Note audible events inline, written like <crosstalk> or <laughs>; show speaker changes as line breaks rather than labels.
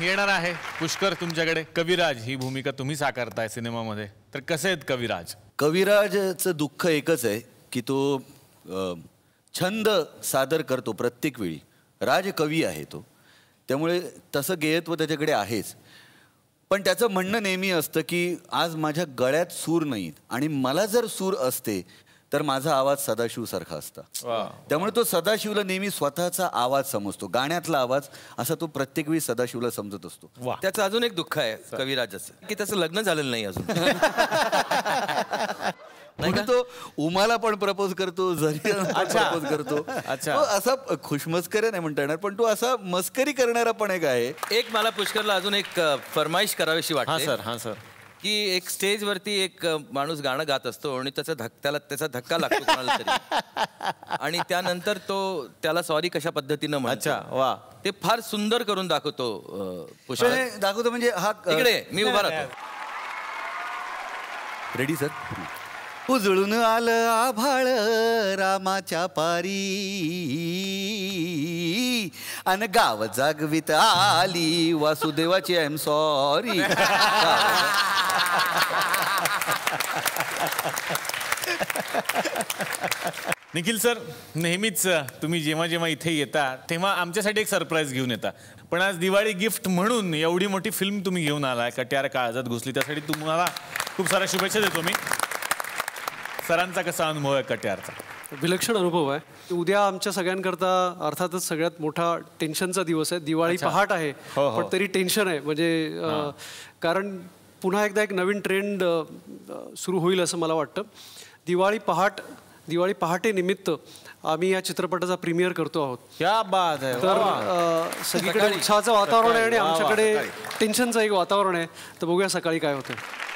येणार आहे पुष्कर तुमच्याकडे कविराज ही भूमिका तुम्ही साकारताय सिनेमामध्ये तर कसे आहेत कविराज
कविराजचं दुःख एकच आहे की तो छंद सादर करतो प्रत्येक वेळी राजकवी आहे तो त्यामुळे तसं गेयत्व त्याच्याकडे आहेच पण त्याचं म्हणणं नेहमी असतं की आज माझ्या गळ्यात सूर नाहीत आणि मला जर सूर असते तर माझा आवाज सदाशिव सारखा असता त्यामुळे तो सदाशिवला नेहमी स्वतःचा आवाज समजतो गाण्यातला आवाज असा तो प्रत्येक वेळी सदाशिवला समजत असतो
त्याचं अजून एक दुःख आहे कविराजाचं की त्याचं लग्न झालेलं नाही
अजून <laughs> नाही तो उमाला पण प्रपोज करतो प्रपोज करतो अच्छा असा खुशमस्करी नाही म्हणता येणार पण तो असा मस्करी करणारा पण एक आहे
एक मला पुष्करला अजून एक फरमाईश करावीशी वाटते सर हां सर की एक स्टेज वरती एक माणूस गाणं गात असतो आणि त्याचा धक्क्याला त्याचा धक्का लागतो <laughs> आणि त्यानंतर तो त्याला सॉरी कशा पद्धतीनं म्हणतो वा ते फार सुंदर करून दाखवतो
पुष्कळ दाखवतो म्हणजे हा इकडे मी उभा राहतो रेडी सर उजळून आलं आभाळ रामाच्या पारी अन गाव जागवित आली वासुदेवाची I am sorry
<laughs>
Nikhil sir नेहमीच तुम्ही जेव्हा जेव्हा इथे येता तेव्हा आमच्यासाठी एक सरप्राईज घेऊन येता पण आज दिवाळी गिफ्ट म्हणून एवढी मोठी फिल्म तुम्ही घेऊन आलाय कट्यार काळजात घुसली त्यासाठी तुम्हाला खूप साऱ्या शुभेच्छा देतो
मी सरांचा कसा अनुभव आहे कट्यारचा विलक्षण अनुभव आहे उद्या आमच्या सगळ्यांकरता अर्थातच सगळ्यात मोठा टेन्शनचा दिवस आहे दिवाळी पहाट आहे हो, हो. पण तरी टेन्शन आहे म्हणजे कारण पुन्हा एकदा एक नवीन ट्रेंड सुरू होईल असं मला वाटतं दिवाळी पहाट दिवाळी पहाटे निमित्त आम्ही या चित्रपटाचा प्रीमियर करतो आहोत या बाद आहे तर सगळीकडे उत्साहाचं वातावरण आहे आणि आमच्याकडे टेन्शनचं एक वातावरण आहे तर बघूया सकाळी काय होतं